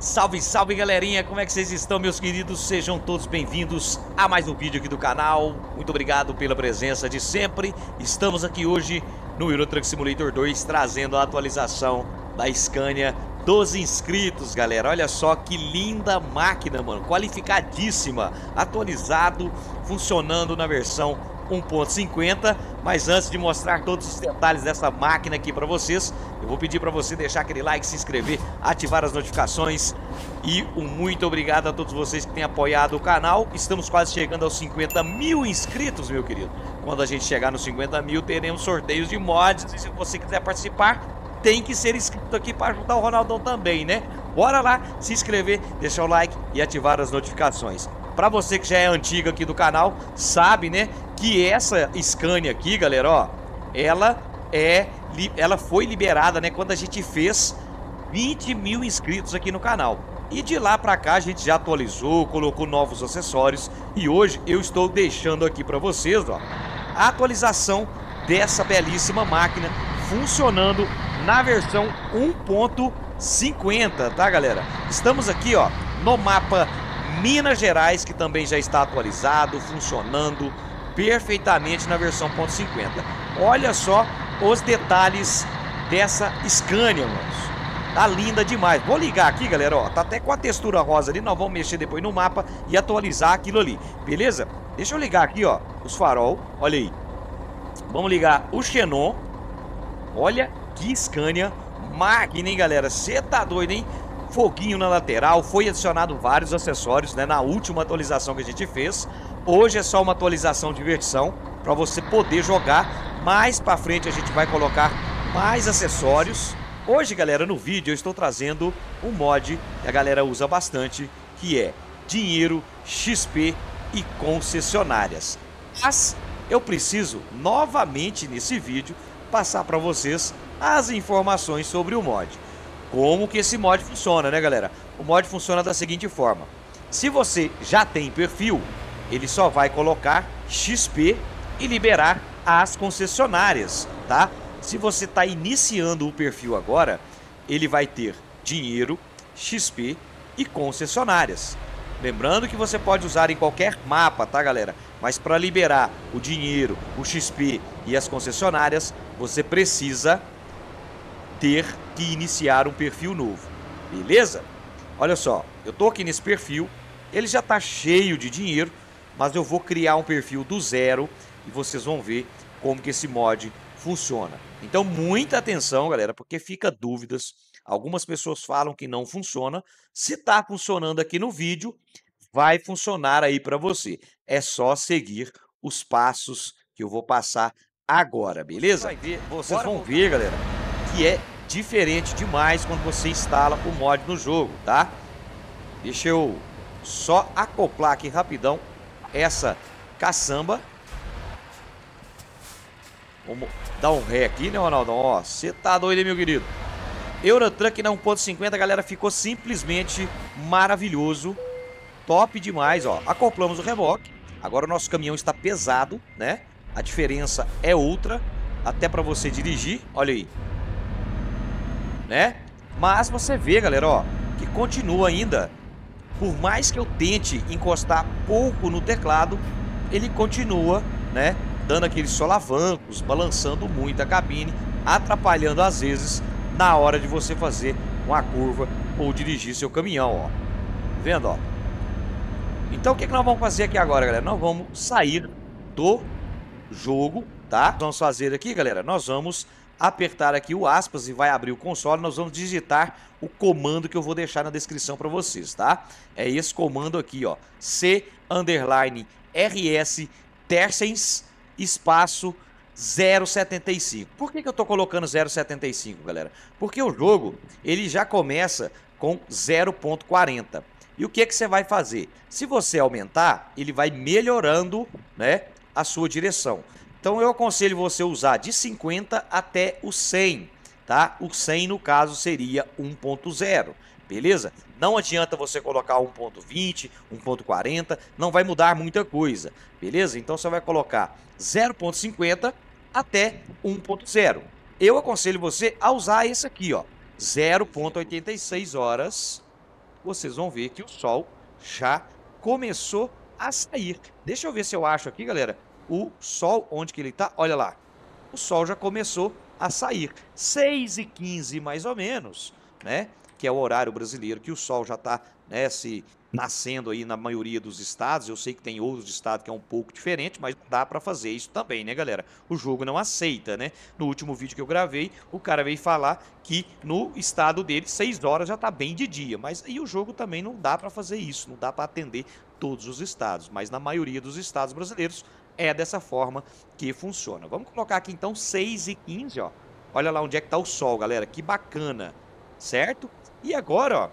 Salve, salve galerinha, como é que vocês estão meus queridos? Sejam todos bem-vindos a mais um vídeo aqui do canal Muito obrigado pela presença de sempre Estamos aqui hoje no Euro Truck Simulator 2 Trazendo a atualização da Scania dos inscritos, galera Olha só que linda máquina, mano Qualificadíssima Atualizado, funcionando na versão 1.50, mas antes de mostrar todos os detalhes dessa máquina aqui para vocês, eu vou pedir para você deixar aquele like, se inscrever, ativar as notificações e um muito obrigado a todos vocês que têm apoiado o canal. Estamos quase chegando aos 50 mil inscritos, meu querido. Quando a gente chegar nos 50 mil, teremos sorteios de mods e se você quiser participar, tem que ser inscrito aqui para ajudar o Ronaldão também, né? Bora lá, se inscrever, deixar o like e ativar as notificações. Para você que já é antigo aqui do canal, sabe, né, que essa Scania aqui, galera, ó, ela é, ela foi liberada, né, quando a gente fez 20 mil inscritos aqui no canal. E de lá para cá a gente já atualizou, colocou novos acessórios e hoje eu estou deixando aqui para vocês, ó, a atualização dessa belíssima máquina funcionando na versão 1.50, tá galera? Estamos aqui, ó, no mapa Minas Gerais, que também já está atualizado, funcionando, perfeitamente na versão 50. Olha só os detalhes dessa Scania, mano. Tá linda demais. Vou ligar aqui, galera, ó. Tá até com a textura rosa ali, nós vamos mexer depois no mapa e atualizar aquilo ali. Beleza? Deixa eu ligar aqui, ó, os farol. Olha aí. Vamos ligar o Xenon. Olha que Scania máquina, hein, galera? Você tá doido, hein? foguinho na lateral, foi adicionado vários acessórios né, na última atualização que a gente fez. Hoje é só uma atualização de versão para você poder jogar. Mais para frente a gente vai colocar mais acessórios. Hoje, galera, no vídeo eu estou trazendo um mod que a galera usa bastante, que é dinheiro, XP e concessionárias. Mas eu preciso novamente nesse vídeo passar para vocês as informações sobre o mod como que esse mod funciona, né, galera? O mod funciona da seguinte forma. Se você já tem perfil, ele só vai colocar XP e liberar as concessionárias, tá? Se você está iniciando o perfil agora, ele vai ter dinheiro, XP e concessionárias. Lembrando que você pode usar em qualquer mapa, tá galera? Mas para liberar o dinheiro, o XP e as concessionárias, você precisa ter que iniciar um perfil novo. Beleza? Olha só, eu tô aqui nesse perfil, ele já tá cheio de dinheiro, mas eu vou criar um perfil do zero e vocês vão ver como que esse mod funciona. Então, muita atenção, galera, porque fica dúvidas. Algumas pessoas falam que não funciona. Se tá funcionando aqui no vídeo, vai funcionar aí para você. É só seguir os passos que eu vou passar agora, beleza? vocês vão ver, galera, que é diferente demais quando você instala o mod no jogo, tá? Deixa eu só acoplar aqui rapidão essa caçamba. Vamos dar um ré aqui, né, Ronaldão? Ó, você tá doido, meu querido? Eurotruck na 1.50, galera, ficou simplesmente maravilhoso. Top demais, ó. Acoplamos o reboque. Agora o nosso caminhão está pesado, né? A diferença é outra. Até para você dirigir, olha aí né? Mas você vê, galera, ó, que continua ainda. Por mais que eu tente encostar pouco no teclado, ele continua, né? Dando aqueles solavancos, balançando muito a cabine, atrapalhando às vezes na hora de você fazer uma curva ou dirigir seu caminhão, ó. Vendo, ó? Então o que, é que nós vamos fazer aqui agora, galera? Nós vamos sair do jogo, tá? Vamos fazer aqui, galera, nós vamos apertar aqui o aspas e vai abrir o console, nós vamos digitar o comando que eu vou deixar na descrição para vocês, tá? É esse comando aqui, ó, c underline rs tercens espaço 0,75. Por que, que eu estou colocando 0,75, galera? Porque o jogo ele já começa com 0,40. E o que, que você vai fazer? Se você aumentar, ele vai melhorando né, a sua direção. Então eu aconselho você a usar de 50 até o 100, tá? O 100 no caso seria 1.0, beleza? Não adianta você colocar 1.20, 1.40, não vai mudar muita coisa, beleza? Então você vai colocar 0.50 até 1.0. Eu aconselho você a usar esse aqui, ó, 0.86 horas. Vocês vão ver que o sol já começou a sair. Deixa eu ver se eu acho aqui, galera, o Sol, onde que ele está? Olha lá, o Sol já começou a sair. 6 e 15 mais ou menos, né? que é o horário brasileiro, que o Sol já está né, se nascendo aí na maioria dos estados. Eu sei que tem outros estados que é um pouco diferente, mas dá para fazer isso também, né, galera? O jogo não aceita, né? No último vídeo que eu gravei, o cara veio falar que no estado dele 6 horas já tá bem de dia, mas aí o jogo também não dá para fazer isso, não dá para atender todos os estados, mas na maioria dos estados brasileiros é dessa forma que funciona. Vamos colocar aqui então 6 e 15, ó. Olha lá onde é que está o sol, galera. Que bacana, certo? E agora, ó,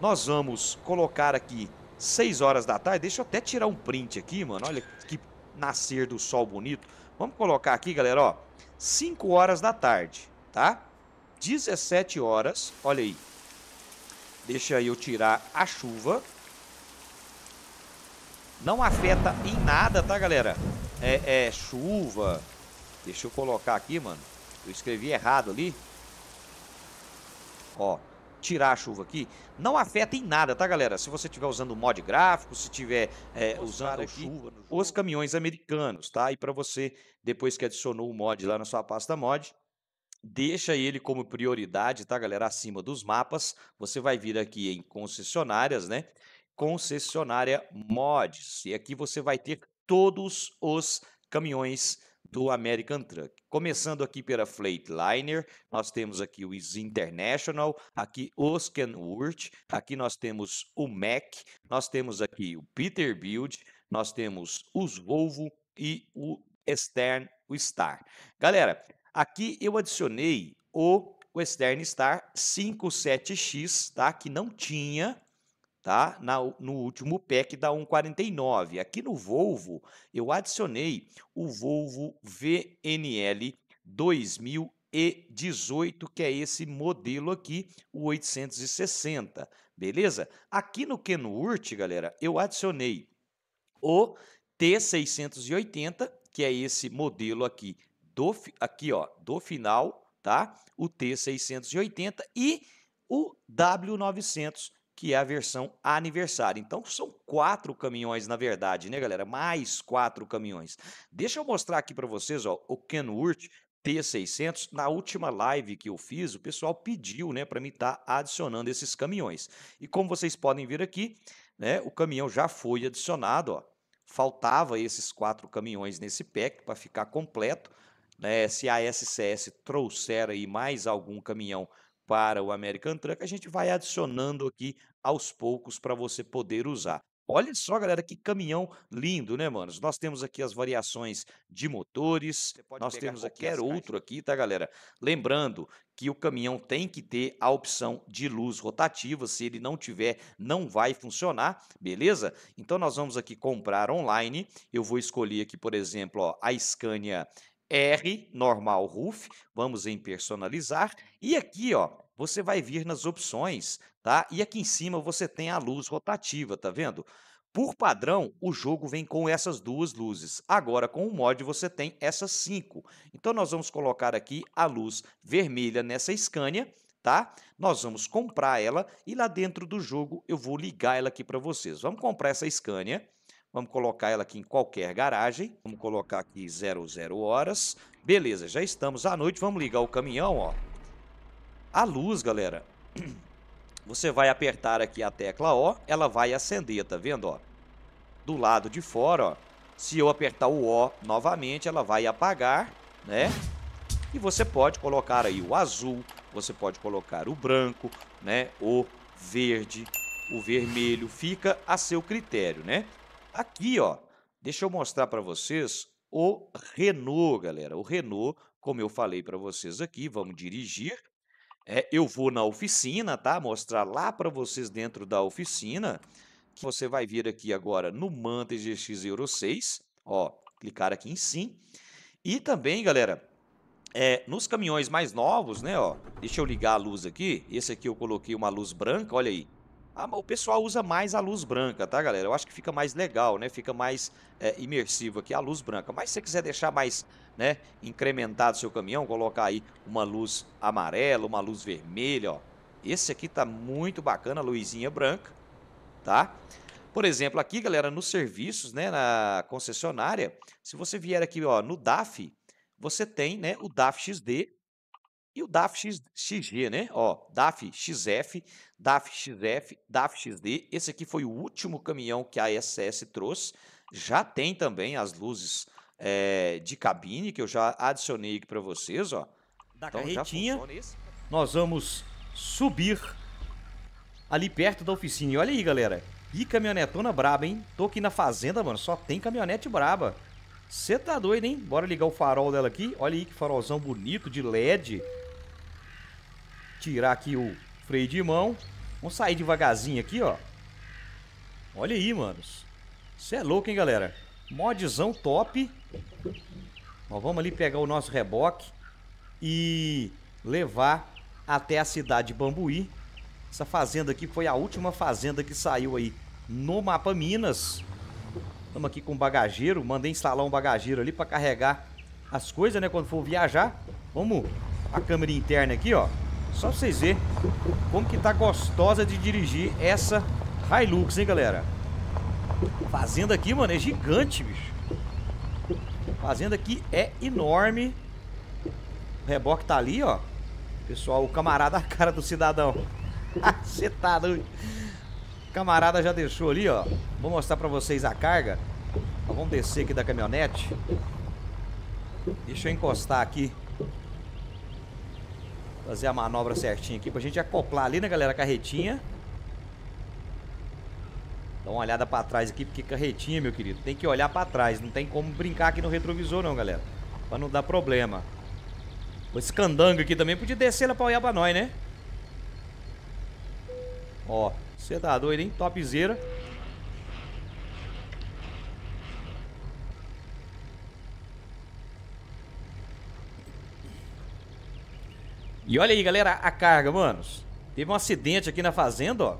nós vamos colocar aqui 6 horas da tarde. Deixa eu até tirar um print aqui, mano. Olha que nascer do sol bonito. Vamos colocar aqui, galera, ó. 5 horas da tarde, tá? 17 horas, olha aí. Deixa eu tirar a chuva. Não afeta em nada, tá, galera? é, é chuva. Deixa eu colocar aqui, mano. Eu escrevi errado ali. Ó, tirar a chuva aqui. Não afeta em nada, tá, galera? Se você estiver usando mod gráfico, se estiver é, usando aqui, chuva os caminhões americanos, tá? E para você, depois que adicionou o mod lá na sua pasta mod, deixa ele como prioridade, tá, galera? Acima dos mapas. Você vai vir aqui em concessionárias, né? Concessionária mods. E aqui você vai ter todos os caminhões do American Truck. Começando aqui pela Freightliner, nós temos aqui o Is International, aqui os Kenworth, aqui nós temos o Mack, nós temos aqui o Peterbilt, nós temos os Volvo e o Stern, o Star. Galera, aqui eu adicionei o Western Star 57X, tá? Que não tinha tá? Na, no último PEC da 149. Aqui no Volvo, eu adicionei o Volvo VNL 2018, que é esse modelo aqui, o 860, beleza? Aqui no Kenwood, galera, eu adicionei o T680, que é esse modelo aqui do aqui ó, do final, tá? O T680 e o W900 que é a versão aniversário. Então são quatro caminhões, na verdade, né, galera? Mais quatro caminhões. Deixa eu mostrar aqui para vocês, ó, o Kenworth T600. Na última live que eu fiz, o pessoal pediu, né, para mim estar tá adicionando esses caminhões. E como vocês podem ver aqui, né, o caminhão já foi adicionado, ó. Faltava esses quatro caminhões nesse pack para ficar completo. Né, se a SCS trouxer aí mais algum caminhão para o American Truck, a gente vai adicionando aqui aos poucos para você poder usar. Olha só, galera, que caminhão lindo, né, manos? Nós temos aqui as variações de motores, nós temos qualquer outro aqui, tá, galera? Lembrando que o caminhão tem que ter a opção de luz rotativa, se ele não tiver, não vai funcionar, beleza? Então nós vamos aqui comprar online, eu vou escolher aqui, por exemplo, ó, a Scania R, normal, roof vamos em personalizar. E aqui, ó, você vai vir nas opções, tá? E aqui em cima você tem a luz rotativa, tá vendo? Por padrão, o jogo vem com essas duas luzes. Agora, com o mod, você tem essas cinco. Então, nós vamos colocar aqui a luz vermelha nessa Scania, tá? Nós vamos comprar ela e lá dentro do jogo eu vou ligar ela aqui para vocês. Vamos comprar essa Scania. Vamos colocar ela aqui em qualquer garagem. Vamos colocar aqui 00 horas. Beleza, já estamos à noite. Vamos ligar o caminhão, ó. A luz, galera. Você vai apertar aqui a tecla O, ela vai acender, tá vendo, ó? Do lado de fora, ó. Se eu apertar o O novamente, ela vai apagar, né? E você pode colocar aí o azul, você pode colocar o branco, né? O verde, o vermelho, fica a seu critério, né? Aqui, ó, deixa eu mostrar para vocês o Renault, galera. O Renault, como eu falei para vocês aqui, vamos dirigir. É, eu vou na oficina, tá? Mostrar lá para vocês dentro da oficina. Que você vai vir aqui agora no Manta GX Euro 6. Ó, clicar aqui em sim. E também, galera, é, nos caminhões mais novos, né, ó. Deixa eu ligar a luz aqui. Esse aqui eu coloquei uma luz branca, olha aí. Ah, o pessoal usa mais a luz branca, tá, galera? Eu acho que fica mais legal, né? Fica mais é, imersivo aqui a luz branca. Mas se você quiser deixar mais, né, incrementado seu caminhão, colocar aí uma luz amarela, uma luz vermelha, ó. Esse aqui tá muito bacana, luzinha branca, tá? Por exemplo, aqui, galera, nos serviços, né, na concessionária, se você vier aqui, ó, no DAF, você tem, né, o DAF XD, e o DAF XG, né? Ó, DAF XF, DAF XF, DAF XD. Esse aqui foi o último caminhão que a SS trouxe. Já tem também as luzes é, de cabine que eu já adicionei aqui para vocês, ó. Da então, carretinha, nós vamos subir ali perto da oficina. E olha aí, galera. E caminhonetona braba, hein? Tô aqui na fazenda, mano. Só tem caminhonete braba. Você tá doido, hein? Bora ligar o farol dela aqui. Olha aí que farolzão bonito de LED tirar aqui o freio de mão. Vamos sair devagarzinho aqui, ó. Olha aí, manos. Isso é louco, hein, galera? Modzão top. Ó, vamos ali pegar o nosso reboque e levar até a cidade de Bambuí. Essa fazenda aqui foi a última fazenda que saiu aí no mapa Minas. Estamos aqui com bagageiro. Mandei instalar um bagageiro ali para carregar as coisas, né? Quando for viajar. Vamos a câmera interna aqui, ó. Só pra vocês verem como que tá gostosa de dirigir essa Hilux, hein, galera? Fazenda aqui, mano, é gigante, bicho. Fazenda aqui é enorme. O reboque tá ali, ó. Pessoal, o camarada, a cara do cidadão. Você tá doido. Camarada já deixou ali, ó. Vou mostrar pra vocês a carga. vamos descer aqui da caminhonete. Deixa eu encostar aqui Fazer a manobra certinha aqui pra gente acoplar ali, né, galera? A carretinha. Dá uma olhada pra trás aqui, porque carretinha, meu querido, tem que olhar pra trás. Não tem como brincar aqui no retrovisor, não, galera. Pra não dar problema. Esse candango aqui também podia descer lá pra olhar pra nós, né? Ó, você tá doido, hein? Topzera. E olha aí, galera, a carga, manos. Teve um acidente aqui na fazenda, ó.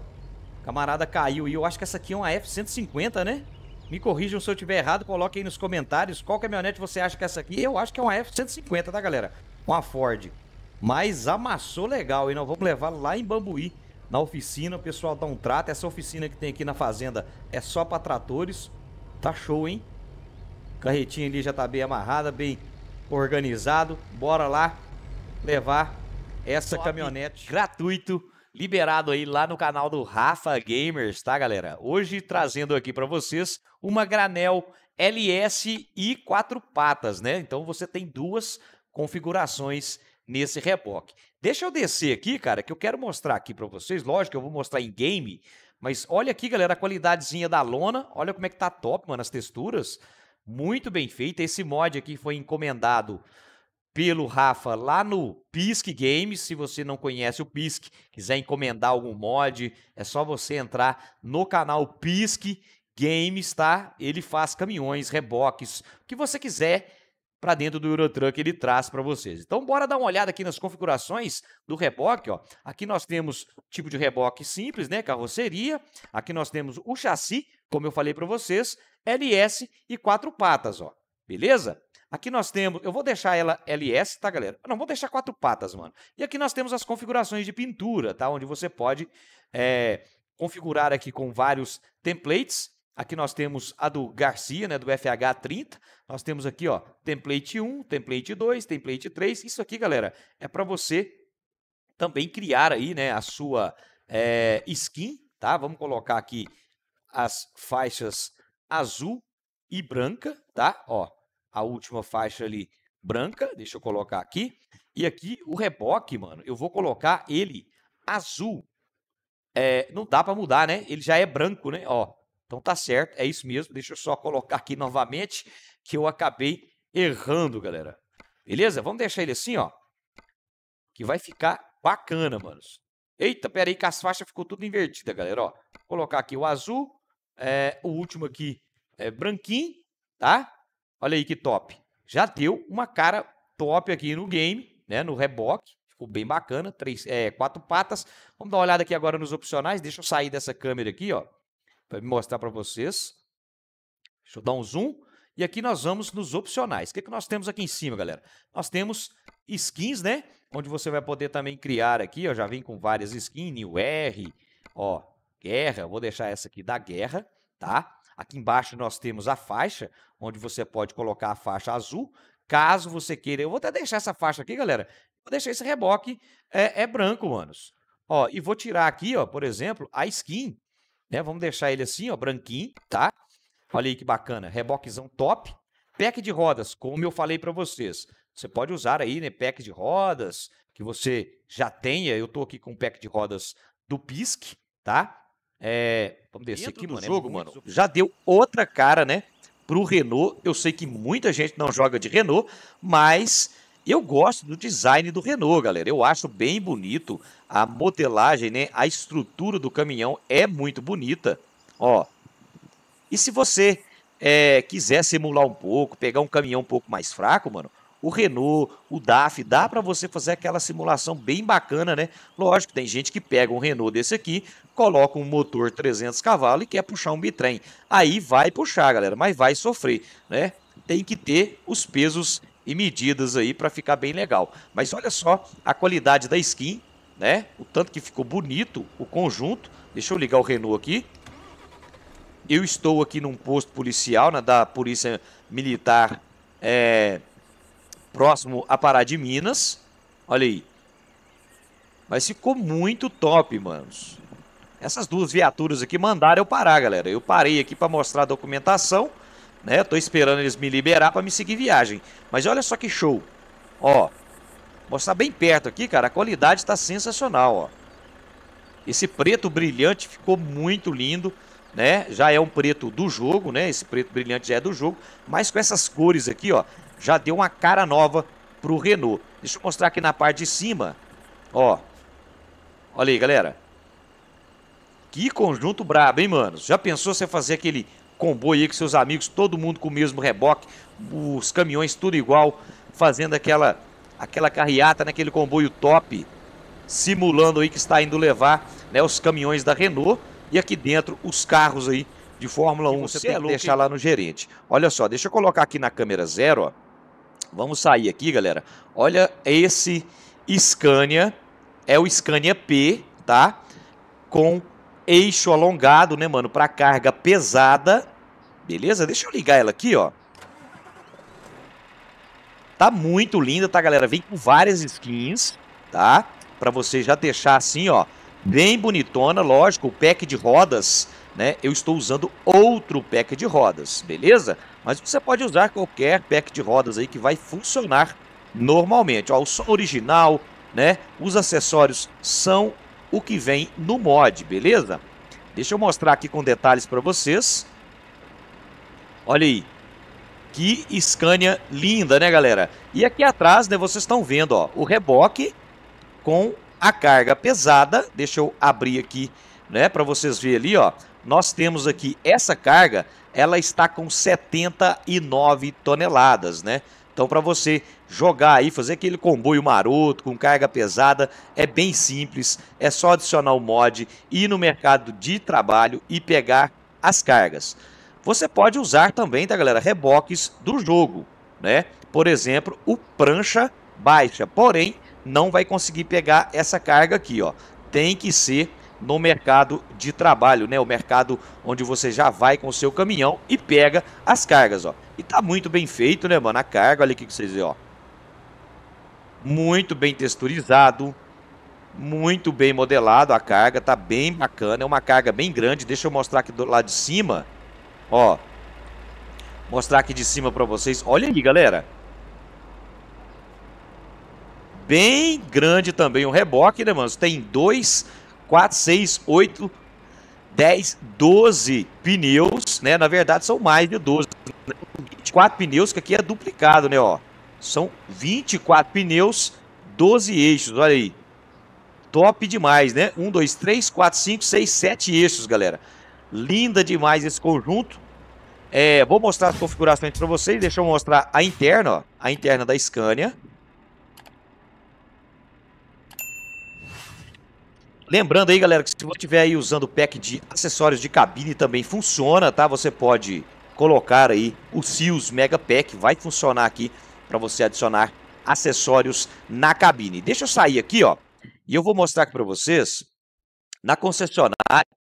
camarada caiu e eu acho que essa aqui é uma F-150, né? Me corrijam se eu tiver errado, coloque aí nos comentários qual caminhonete você acha que é essa aqui. Eu acho que é uma F-150, tá, galera? Uma Ford. Mas amassou legal, e nós vamos levar lá em Bambuí, na oficina. O pessoal dá um trato. Essa oficina que tem aqui na fazenda é só para tratores. Tá show, hein? Carretinha ali já tá bem amarrada, bem organizado. Bora lá levar essa Top caminhonete gratuito, liberado aí lá no canal do Rafa Gamers, tá, galera? Hoje trazendo aqui para vocês uma Granel LS e quatro patas, né? Então você tem duas configurações nesse reboque. Deixa eu descer aqui, cara, que eu quero mostrar aqui para vocês. Lógico, eu vou mostrar em game, mas olha aqui, galera, a qualidadezinha da lona. Olha como é que tá top, mano, as texturas. Muito bem feita. Esse mod aqui foi encomendado pelo Rafa lá no Pisk Games. Se você não conhece o Pisk, quiser encomendar algum mod, é só você entrar no canal Pisk Games, tá? Ele faz caminhões, reboques, o que você quiser para dentro do Eurotruck ele traz para vocês. Então bora dar uma olhada aqui nas configurações do reboque, ó. Aqui nós temos tipo de reboque simples, né, carroceria. Aqui nós temos o chassi, como eu falei para vocês, LS e quatro patas, ó. Beleza? Aqui nós temos, eu vou deixar ela LS, tá, galera? Não, vou deixar quatro patas, mano. E aqui nós temos as configurações de pintura, tá? Onde você pode é, configurar aqui com vários templates. Aqui nós temos a do Garcia, né, do FH30. Nós temos aqui, ó, template 1, template 2, template 3. Isso aqui, galera, é para você também criar aí, né, a sua é, skin, tá? Vamos colocar aqui as faixas azul e branca, tá? Ó, a última faixa ali branca, deixa eu colocar aqui. E aqui o reboque, mano, eu vou colocar ele azul. É, não dá para mudar, né? Ele já é branco, né? Ó, então tá certo, é isso mesmo. Deixa eu só colocar aqui novamente que eu acabei errando, galera. Beleza? Vamos deixar ele assim, ó. Que vai ficar bacana, manos. Eita, pera aí que as faixas ficou tudo invertida, galera, ó. Vou colocar aqui o azul, é, o último aqui é branquinho, tá? Olha aí que top. Já deu uma cara top aqui no game, né? No reboque. Ficou bem bacana. Três, é, quatro patas. Vamos dar uma olhada aqui agora nos opcionais. Deixa eu sair dessa câmera aqui, ó. Para mostrar para vocês. Deixa eu dar um zoom. E aqui nós vamos nos opcionais. O que, é que nós temos aqui em cima, galera? Nós temos skins, né? Onde você vai poder também criar aqui, ó. Já vem com várias skins. New R, ó. Guerra. Vou deixar essa aqui da guerra, tá? Aqui embaixo nós temos a faixa, onde você pode colocar a faixa azul, caso você queira. Eu vou até deixar essa faixa aqui, galera. Vou deixar esse reboque é, é branco, manos. Ó, e vou tirar aqui, ó, por exemplo, a skin. Né? Vamos deixar ele assim, ó, branquinho, tá? Olha aí que bacana, reboquezão top. Pack de rodas, como eu falei para vocês. Você pode usar aí, né, pack de rodas que você já tenha. Eu tô aqui com um pack de rodas do Pisk, tá? É, vamos descer aqui, mano. É jogo, é mano. Já deu outra cara, né? Pro Renault. Eu sei que muita gente não joga de Renault, mas eu gosto do design do Renault, galera. Eu acho bem bonito a modelagem, né? A estrutura do caminhão é muito bonita. Ó. E se você é, quiser simular um pouco, pegar um caminhão um pouco mais fraco, mano, o Renault, o DAF, dá para você fazer aquela simulação bem bacana, né? Lógico, tem gente que pega um Renault desse aqui, coloca um motor 300 cavalos e quer puxar um bitrem. Aí vai puxar, galera, mas vai sofrer, né? Tem que ter os pesos e medidas aí para ficar bem legal. Mas olha só a qualidade da skin, né? O tanto que ficou bonito o conjunto. Deixa eu ligar o Renault aqui. Eu estou aqui num posto policial, na da Polícia Militar é, próximo a Pará de Minas. Olha aí. Mas ficou muito top, manos. Essas duas viaturas aqui mandaram eu parar, galera. Eu parei aqui para mostrar a documentação, né? Tô esperando eles me liberar para me seguir viagem. Mas olha só que show. Ó, mostrar bem perto aqui, cara. A qualidade está sensacional, ó. Esse preto brilhante ficou muito lindo, né? Já é um preto do jogo, né? Esse preto brilhante já é do jogo, mas com essas cores aqui, ó, já deu uma cara nova para o Renault. Deixa eu mostrar aqui na parte de cima, ó. Olha aí, galera. Que conjunto brabo, hein, mano? Já pensou você fazer aquele comboio aí com seus amigos, todo mundo com o mesmo reboque, os caminhões tudo igual, fazendo aquela aquela carreata naquele comboio top, simulando aí que está indo levar né, os caminhões da Renault e aqui dentro os carros aí de Fórmula 1. Você tem é que deixar lá no gerente. Olha só, deixa eu colocar aqui na câmera zero, ó. Vamos sair aqui, galera. Olha esse Scania, é o Scania P, tá? Com eixo alongado, né, mano, para carga pesada. Beleza? Deixa eu ligar ela aqui, ó. Tá muito linda, tá, galera? Vem com várias skins, tá? Para você já deixar assim, ó, bem bonitona, lógico, o pack de rodas, né? Eu estou usando outro pack de rodas, beleza? Mas você pode usar qualquer pack de rodas aí que vai funcionar normalmente. Ó, o som original, né? Os acessórios são o que vem no mod, beleza? Deixa eu mostrar aqui com detalhes para vocês. Olha aí. Que Scania linda, né, galera? E aqui atrás, né, vocês estão vendo, ó, o reboque com a carga pesada. Deixa eu abrir aqui, né, para vocês verem ali, ó nós temos aqui essa carga, ela está com 79 toneladas, né? Então, para você jogar aí, fazer aquele comboio maroto com carga pesada, é bem simples, é só adicionar o mod, ir no mercado de trabalho e pegar as cargas. Você pode usar também, tá galera, reboques do jogo, né? Por exemplo, o prancha baixa, porém não vai conseguir pegar essa carga aqui, ó. Tem que ser no mercado de trabalho, né? O mercado onde você já vai com o seu caminhão e pega as cargas, ó. E tá muito bem feito, né, mano? A carga, olha aqui que vocês veem, ó. Muito bem texturizado, muito bem modelado a carga, tá bem bacana, é uma carga bem grande. Deixa eu mostrar aqui do lado de cima, ó. Mostrar aqui de cima para vocês. Olha aí, galera bem grande também o reboque, né, mano? Você tem dois 4, 6, 8, 10, 12 pneus, né? Na verdade, são mais de 12. 24 né? pneus, que aqui é duplicado, né? Ó. São 24 pneus, 12 eixos, olha aí. Top demais, né? 1, 2, 3, 4, 5, 6, 7 eixos, galera. Linda demais esse conjunto. É, vou mostrar as configurações para vocês. Deixa eu mostrar a interna, ó, a interna da Scania. Lembrando aí, galera, que se você estiver aí usando o pack de acessórios de cabine também funciona, tá? Você pode colocar aí o seals Mega Pack, vai funcionar aqui para você adicionar acessórios na cabine. Deixa eu sair aqui, ó, e eu vou mostrar aqui para vocês na concessionária